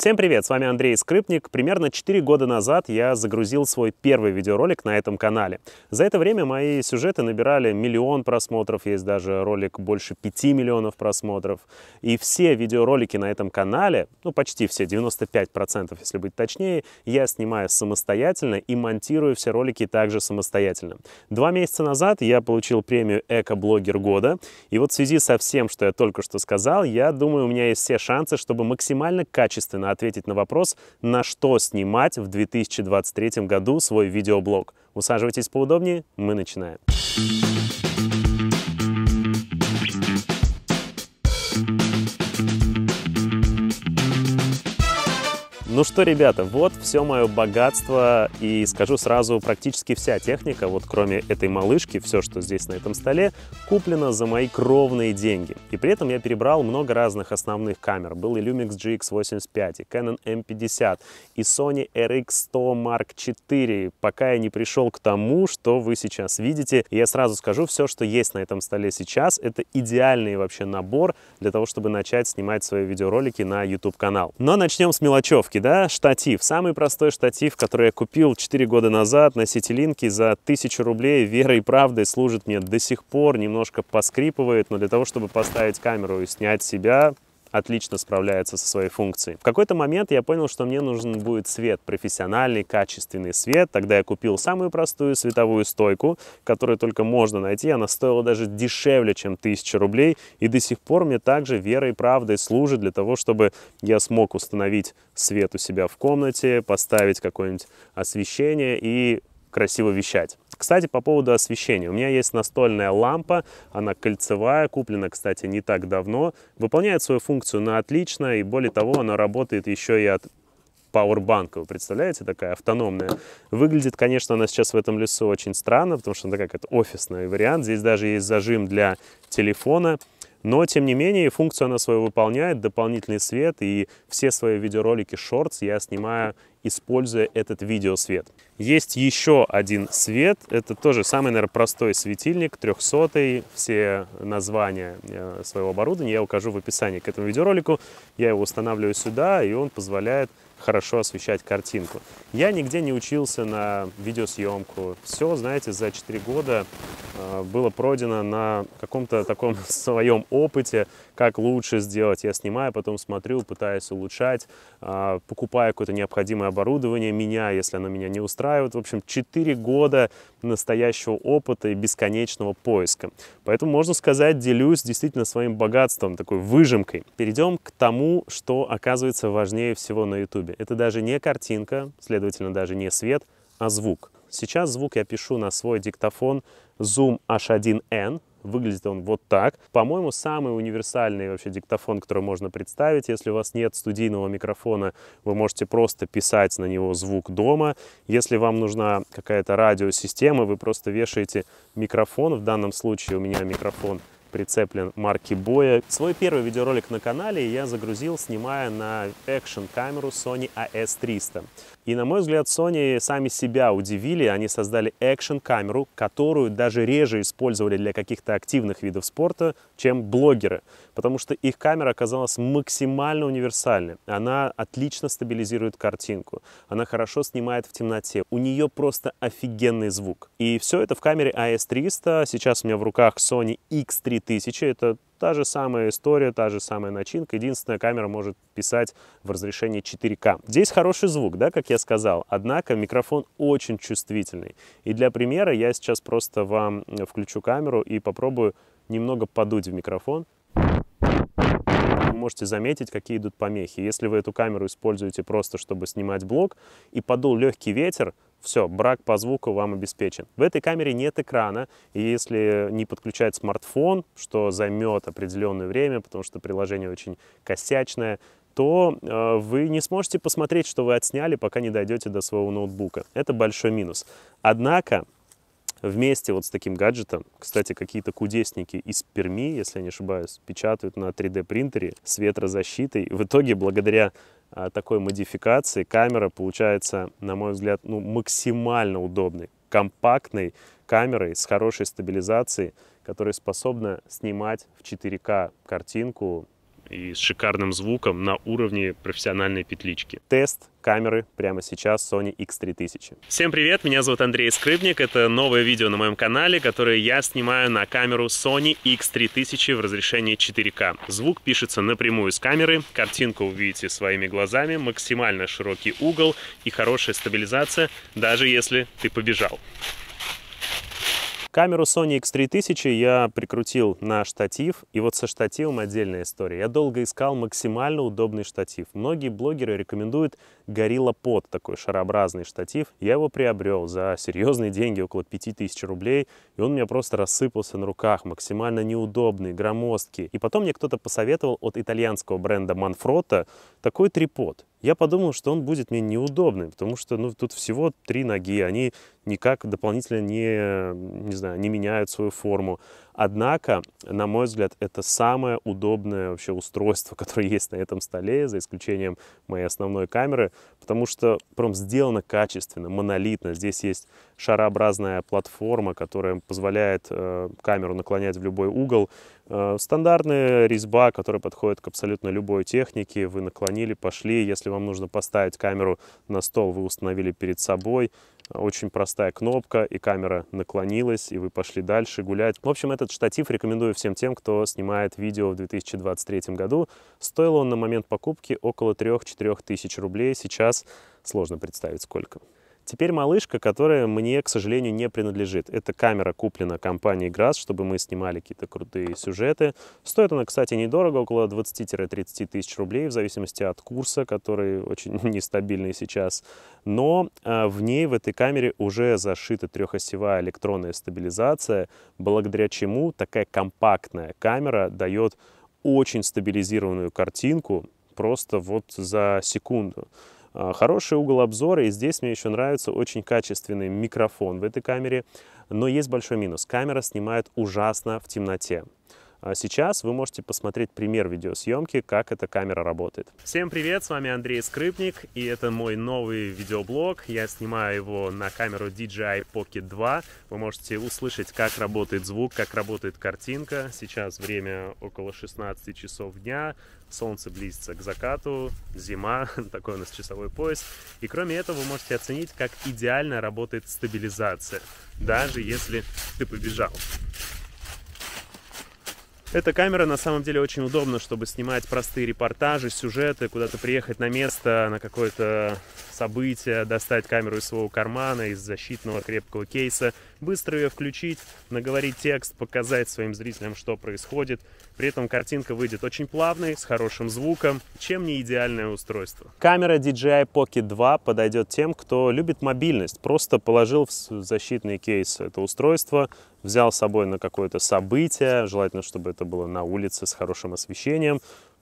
Всем привет, с вами Андрей Скрипник. Примерно 4 года назад я загрузил свой первый видеоролик на этом канале. За это время мои сюжеты набирали миллион просмотров, есть даже ролик больше 5 миллионов просмотров. И все видеоролики на этом канале, ну почти все, 95% если быть точнее, я снимаю самостоятельно и монтирую все ролики также самостоятельно. Два месяца назад я получил премию Эко-блогер года. И вот в связи со всем, что я только что сказал, я думаю, у меня есть все шансы, чтобы максимально качественно ответить на вопрос, на что снимать в 2023 году свой видеоблог. Усаживайтесь поудобнее, мы начинаем. Ну что, ребята, вот все мое богатство. И скажу сразу, практически вся техника, вот кроме этой малышки, все, что здесь на этом столе, куплено за мои кровные деньги. И при этом я перебрал много разных основных камер. Был и Lumix GX85, и Canon M50, и Sony RX100 Mark IV. Пока я не пришел к тому, что вы сейчас видите, я сразу скажу, все, что есть на этом столе сейчас, это идеальный вообще набор для того, чтобы начать снимать свои видеоролики на YouTube-канал. Но начнем с мелочевки, да? да, штатив, самый простой штатив, который я купил 4 года назад на сетилинке за 1000 рублей, верой и правдой служит мне до сих пор, немножко поскрипывает, но для того, чтобы поставить камеру и снять себя, отлично справляется со своей функцией. В какой-то момент я понял, что мне нужен будет свет, профессиональный, качественный свет. Тогда я купил самую простую световую стойку, которую только можно найти. Она стоила даже дешевле, чем 1000 рублей. И до сих пор мне также верой и правдой служит для того, чтобы я смог установить свет у себя в комнате, поставить какое-нибудь освещение и красиво вещать. Кстати, по поводу освещения. У меня есть настольная лампа, она кольцевая, куплена, кстати, не так давно. Выполняет свою функцию на отлично, и более того, она работает еще и от пауэрбанка, вы представляете, такая автономная. Выглядит, конечно, она сейчас в этом лесу очень странно, потому что она такая как офисный вариант. Здесь даже есть зажим для телефона. Но, тем не менее, функцию она свою выполняет, дополнительный свет, и все свои видеоролики шортс я снимаю используя этот видеосвет. Есть еще один свет, это тоже самый, наверное, простой светильник, 300 -й. все названия э, своего оборудования я укажу в описании к этому видеоролику. Я его устанавливаю сюда, и он позволяет хорошо освещать картинку. Я нигде не учился на видеосъемку. Все, знаете, за 4 года э, было пройдено на каком-то таком своем опыте, как лучше сделать. Я снимаю, потом смотрю, пытаюсь улучшать, э, покупаю какое-то необходимое оборудование, меня, если оно меня не устраивает. В общем, 4 года настоящего опыта и бесконечного поиска. Поэтому, можно сказать, делюсь действительно своим богатством, такой выжимкой. Перейдем к тому, что оказывается важнее всего на YouTube себе. Это даже не картинка, следовательно, даже не свет, а звук. Сейчас звук я пишу на свой диктофон Zoom H1N. Выглядит он вот так. По-моему, самый универсальный вообще диктофон, который можно представить. Если у вас нет студийного микрофона, вы можете просто писать на него звук дома. Если вам нужна какая-то радиосистема, вы просто вешаете микрофон. В данном случае у меня микрофон прицеплен марки Боя. Свой первый видеоролик на канале я загрузил, снимая на экшен камеру Sony AS300. И на мой взгляд, Sony сами себя удивили. Они создали экшен камеру, которую даже реже использовали для каких-то активных видов спорта, чем блогеры. Потому что их камера оказалась максимально универсальной. Она отлично стабилизирует картинку. Она хорошо снимает в темноте. У нее просто офигенный звук. И все это в камере AS300. Сейчас у меня в руках Sony X3 3000. Это та же самая история, та же самая начинка. Единственная камера может писать в разрешении 4К. Здесь хороший звук, да, как я сказал. Однако микрофон очень чувствительный. И для примера я сейчас просто вам включу камеру и попробую немного подуть в микрофон можете заметить, какие идут помехи. Если вы эту камеру используете просто, чтобы снимать блок, и подул легкий ветер, все, брак по звуку вам обеспечен. В этой камере нет экрана, и если не подключать смартфон, что займет определенное время, потому что приложение очень косячное, то э, вы не сможете посмотреть, что вы отсняли, пока не дойдете до своего ноутбука. Это большой минус. Однако вместе вот с таким гаджетом, кстати, какие-то кудесники из Перми, если я не ошибаюсь, печатают на 3D принтере с ветрозащитой. В итоге, благодаря а, такой модификации, камера получается, на мой взгляд, ну, максимально удобной, компактной камерой с хорошей стабилизацией, которая способна снимать в 4К картинку и с шикарным звуком на уровне профессиональной петлички. Тест камеры прямо сейчас Sony X3000. Всем привет, меня зовут Андрей Скрыбник. Это новое видео на моем канале, которое я снимаю на камеру Sony X3000 в разрешении 4К. Звук пишется напрямую с камеры, картинку увидите своими глазами, максимально широкий угол и хорошая стабилизация, даже если ты побежал. Камеру Sony X3000 я прикрутил на штатив, и вот со штативом отдельная история. Я долго искал максимально удобный штатив. Многие блогеры рекомендуют Gorilla Pod, такой шарообразный штатив. Я его приобрел за серьезные деньги, около 5000 рублей, и он у меня просто рассыпался на руках, максимально неудобный, громоздкий. И потом мне кто-то посоветовал от итальянского бренда Manfrotto такой трипод. Я подумал, что он будет мне неудобным, потому что ну, тут всего три ноги, они никак дополнительно не, не, знаю, не меняют свою форму. Однако, на мой взгляд, это самое удобное вообще устройство, которое есть на этом столе, за исключением моей основной камеры, потому что прям сделано качественно, монолитно. Здесь есть шарообразная платформа, которая позволяет э, камеру наклонять в любой угол. Э, стандартная резьба, которая подходит к абсолютно любой технике. Вы наклонили, пошли. Если вам нужно поставить камеру на стол, вы установили перед собой. Очень простая кнопка, и камера наклонилась, и вы пошли дальше гулять. В общем, это этот штатив рекомендую всем тем, кто снимает видео в 2023 году. Стоил он на момент покупки около 3-4 тысяч рублей. Сейчас сложно представить сколько. Теперь малышка, которая мне, к сожалению, не принадлежит. Эта камера куплена компанией Grass, чтобы мы снимали какие-то крутые сюжеты. Стоит она, кстати, недорого, около 20-30 тысяч рублей, в зависимости от курса, который очень нестабильный сейчас. Но а, в ней, в этой камере уже зашита трехосевая электронная стабилизация, благодаря чему такая компактная камера дает очень стабилизированную картинку просто вот за секунду. А, хороший угол обзора, и здесь мне еще нравится очень качественный микрофон в этой камере. Но есть большой минус. Камера снимает ужасно в темноте. А сейчас вы можете посмотреть пример видеосъемки, как эта камера работает. Всем привет, с вами Андрей Скрипник, и это мой новый видеоблог. Я снимаю его на камеру DJI Pocket 2. Вы можете услышать, как работает звук, как работает картинка. Сейчас время около 16 часов дня солнце близится к закату, зима, такой у нас часовой пояс. И кроме этого вы можете оценить, как идеально работает стабилизация, даже если ты побежал. Эта камера на самом деле очень удобна, чтобы снимать простые репортажи, сюжеты, куда-то приехать на место, на какое то события, достать камеру из своего кармана, из защитного крепкого кейса, быстро ее включить, наговорить текст, показать своим зрителям, что происходит. При этом картинка выйдет очень плавной, с хорошим звуком, чем не идеальное устройство. Камера DJI Pocket 2 подойдет тем, кто любит мобильность. Просто положил в защитный кейс это устройство, взял с собой на какое-то событие, желательно, чтобы это было на улице с хорошим освещением,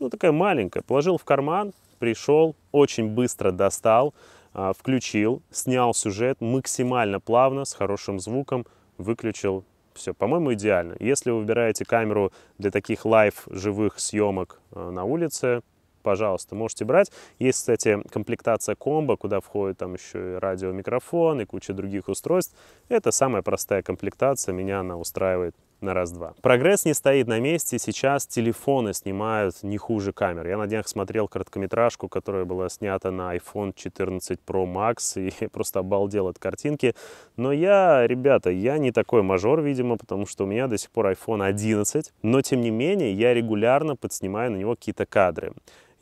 ну, такая маленькая, положил в карман, пришел, очень быстро достал, а, включил, снял сюжет максимально плавно, с хорошим звуком, выключил. Все, по-моему, идеально. Если вы выбираете камеру для таких лайв живых съемок а, на улице, пожалуйста, можете брать. Есть, кстати, комплектация комбо, куда входит там еще и радиомикрофон и куча других устройств. Это самая простая комплектация, меня она устраивает на раз-два. Прогресс не стоит на месте. Сейчас телефоны снимают не хуже камер. Я на днях смотрел короткометражку, которая была снята на iPhone 14 Pro Max, и просто обалдел от картинки. Но я, ребята, я не такой мажор, видимо, потому что у меня до сих пор iPhone 11. Но, тем не менее, я регулярно подснимаю на него какие-то кадры.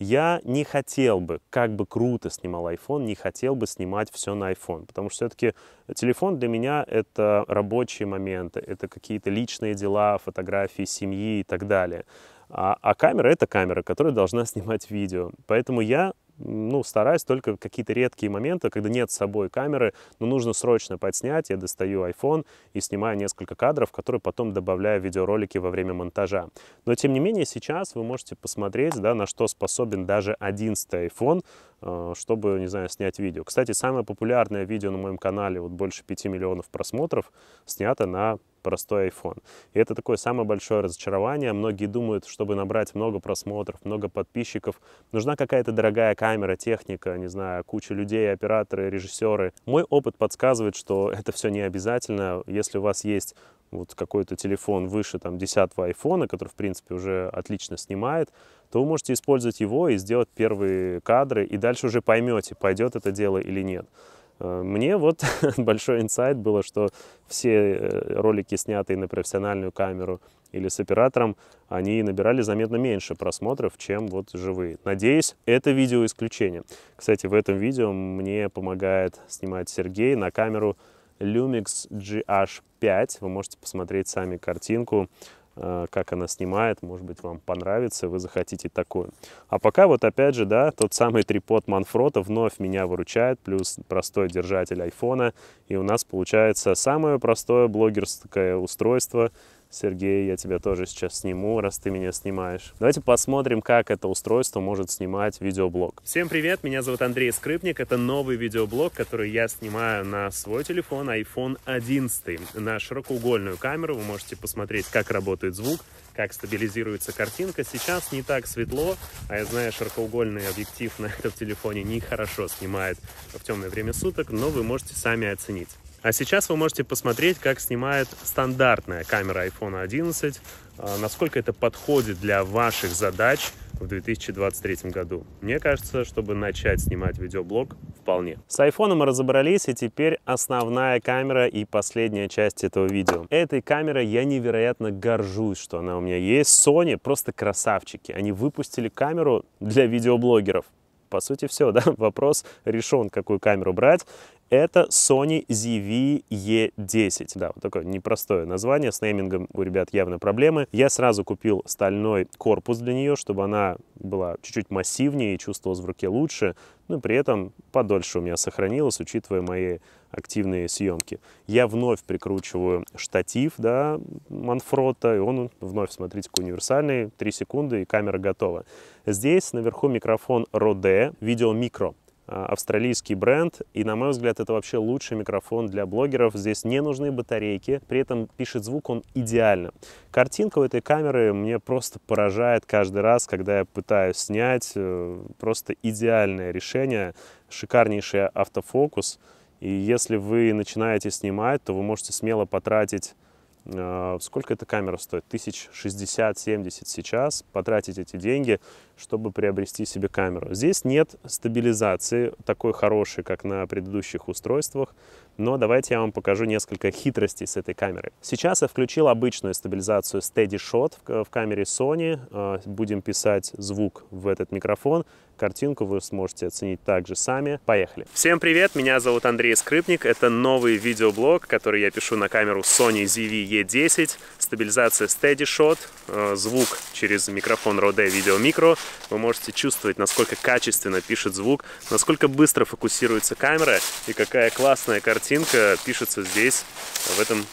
Я не хотел бы, как бы круто снимал iPhone, не хотел бы снимать все на iPhone, потому что все-таки телефон для меня это рабочие моменты, это какие-то личные дела, фотографии семьи и так далее. А, а камера это камера, которая должна снимать видео. Поэтому я ну, стараюсь только какие-то редкие моменты, когда нет с собой камеры, но нужно срочно подснять, я достаю iPhone и снимаю несколько кадров, которые потом добавляю в видеоролики во время монтажа. Но, тем не менее, сейчас вы можете посмотреть, да, на что способен даже 11 iPhone, Э, чтобы, не знаю, снять видео. Кстати, самое популярное видео на моем канале, вот больше 5 миллионов просмотров, снято на простой iPhone. И это такое самое большое разочарование. Многие думают, чтобы набрать много просмотров, много подписчиков, нужна какая-то дорогая камера, техника, не знаю, куча людей, операторы, режиссеры. Мой опыт подсказывает, что это все не обязательно. Если у вас есть вот какой-то телефон выше там 10 айфона, который, в принципе, уже отлично снимает, то вы можете использовать его и сделать первые кадры, и дальше уже поймете, пойдет это дело или нет. Э, мне вот большой инсайт было, что все э, ролики, снятые на профессиональную камеру или с оператором, они набирали заметно меньше просмотров, чем вот живые. Надеюсь, это видео исключение. Кстати, в этом видео мне помогает снимать Сергей на камеру Lumix GH5. Вы можете посмотреть сами картинку, э, как она снимает. Может быть, вам понравится, вы захотите такую. А пока вот опять же, да, тот самый трипод Манфрота вновь меня выручает, плюс простой держатель айфона. И у нас получается самое простое блогерское устройство — Сергей, я тебя тоже сейчас сниму, раз ты меня снимаешь. Давайте посмотрим, как это устройство может снимать видеоблог. Всем привет, меня зовут Андрей Скрипник. Это новый видеоблог, который я снимаю на свой телефон iPhone 11. На широкоугольную камеру вы можете посмотреть, как работает звук, как стабилизируется картинка. Сейчас не так светло, а я знаю, широкоугольный объектив на этом телефоне нехорошо снимает в темное время суток, но вы можете сами оценить. А сейчас вы можете посмотреть, как снимает стандартная камера iPhone 11, а, насколько это подходит для ваших задач в 2023 году. Мне кажется, чтобы начать снимать видеоблог, вполне. С iPhone мы разобрались, и теперь основная камера и последняя часть этого видео. Этой камерой я невероятно горжусь, что она у меня есть. Sony просто красавчики. Они выпустили камеру для видеоблогеров по сути, все, да, вопрос решен, какую камеру брать. Это Sony ZV-E10. Да, вот такое непростое название, с неймингом у ребят явно проблемы. Я сразу купил стальной корпус для нее, чтобы она была чуть-чуть массивнее и чувствовалась в руке лучше, но при этом подольше у меня сохранилось, учитывая мои активные съемки. Я вновь прикручиваю штатив, да, Манфрота, и он вновь, смотрите, универсальный, 3 секунды, и камера готова. Здесь наверху микрофон Rode, видео микро. А, австралийский бренд, и, на мой взгляд, это вообще лучший микрофон для блогеров. Здесь не нужны батарейки, при этом пишет звук он идеально. Картинка у этой камеры мне просто поражает каждый раз, когда я пытаюсь снять. Э, просто идеальное решение, шикарнейший автофокус. И если вы начинаете снимать, то вы можете смело потратить Э, сколько эта камера стоит? Тысяч шестьдесят, семьдесят сейчас. Потратить эти деньги, чтобы приобрести себе камеру. Здесь нет стабилизации такой хорошей, как на предыдущих устройствах но давайте я вам покажу несколько хитростей с этой камерой. Сейчас я включил обычную стабилизацию Steady Shot э, в камере Sony. Э, будем писать звук в этот микрофон. Картинку вы сможете оценить также сами. Поехали. Всем привет, меня зовут Андрей Скрипник. Это новый видеоблог, который я пишу на камеру Sony ZV-E10. Стабилизация Steady Shot, э, звук через микрофон Rode Video Micro. Вы можете чувствовать, насколько качественно пишет звук, насколько быстро фокусируется камера и какая классная картинка картинка пишется здесь, в этом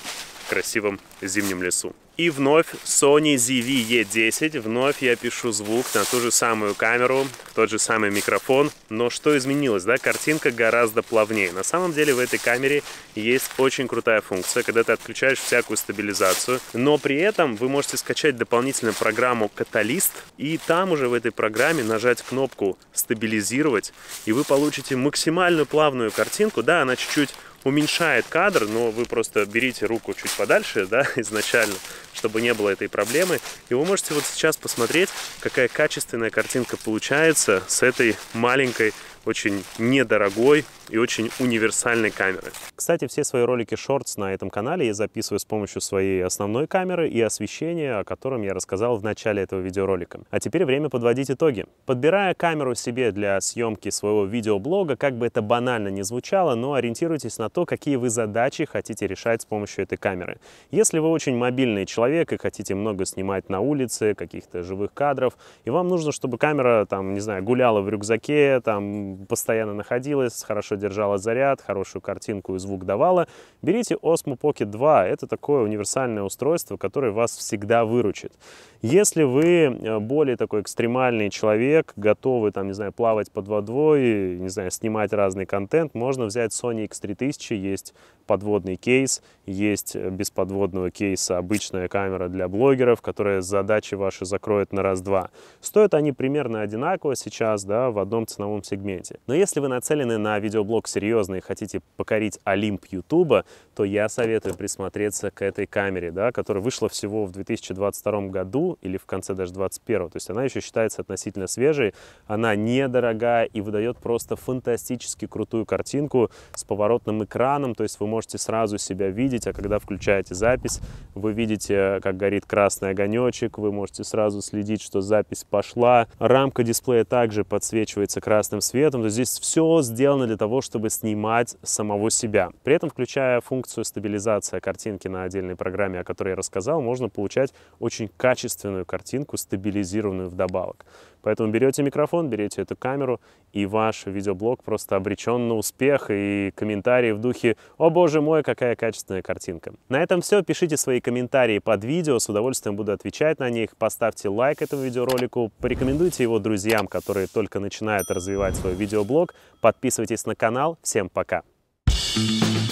красивом зимнем лесу. И вновь Sony ZV-E10, вновь я пишу звук на ту же самую камеру, в тот же самый микрофон. Но что изменилось, да, картинка гораздо плавнее. На самом деле в этой камере есть очень крутая функция, когда ты отключаешь всякую стабилизацию. Но при этом вы можете скачать дополнительную программу Catalyst, и там уже в этой программе нажать кнопку «Стабилизировать», и вы получите максимально плавную картинку. Да, она чуть-чуть уменьшает кадр, но вы просто берите руку чуть подальше, да, изначально, чтобы не было этой проблемы. И вы можете вот сейчас посмотреть, какая качественная картинка получается с этой маленькой очень недорогой и очень универсальной камеры. Кстати, все свои ролики шортс на этом канале я записываю с помощью своей основной камеры и освещения, о котором я рассказал в начале этого видеоролика. А теперь время подводить итоги. Подбирая камеру себе для съемки своего видеоблога, как бы это банально не звучало, но ориентируйтесь на то, какие вы задачи хотите решать с помощью этой камеры. Если вы очень мобильный человек и хотите много снимать на улице, каких-то живых кадров, и вам нужно, чтобы камера, там, не знаю, гуляла в рюкзаке, там, постоянно находилась, хорошо держала заряд, хорошую картинку и звук давала, берите Osmo Pocket 2. Это такое универсальное устройство, которое вас всегда выручит. Если вы э, более такой экстремальный человек, готовы, там, не знаю, плавать под водой, не знаю, снимать разный контент, можно взять Sony X3000, есть подводный кейс, есть э, без подводного кейса обычная камера для блогеров, которая задачи ваши закроет на раз-два. Стоят они примерно одинаково сейчас, да, в одном ценовом сегменте знаете. Но если вы нацелены на видеоблог серьезный и хотите покорить Олимп Ютуба, то я советую присмотреться к этой камере, да, которая вышла всего в 2022 году или в конце даже 2021. То есть она еще считается относительно свежей, она недорогая и выдает просто фантастически крутую картинку с поворотным экраном, то есть вы можете сразу себя видеть, а когда включаете запись, вы видите, как горит красный огонечек, вы можете сразу следить, что запись пошла. Рамка дисплея также подсвечивается красным светом, этом то здесь все сделано для того, чтобы снимать самого себя. При этом, включая функцию стабилизация картинки на отдельной программе, о которой я рассказал, можно получать очень качественную картинку, стабилизированную вдобавок. Поэтому берете микрофон, берете эту камеру, и ваш видеоблог просто обречен на успех и комментарии в духе «О боже мой, какая качественная картинка». На этом все. Пишите свои комментарии под видео, с удовольствием буду отвечать на них. Поставьте лайк этому видеоролику, порекомендуйте его друзьям, которые только начинают развивать свой видеоблог. Подписывайтесь на канал. Всем пока! Thank you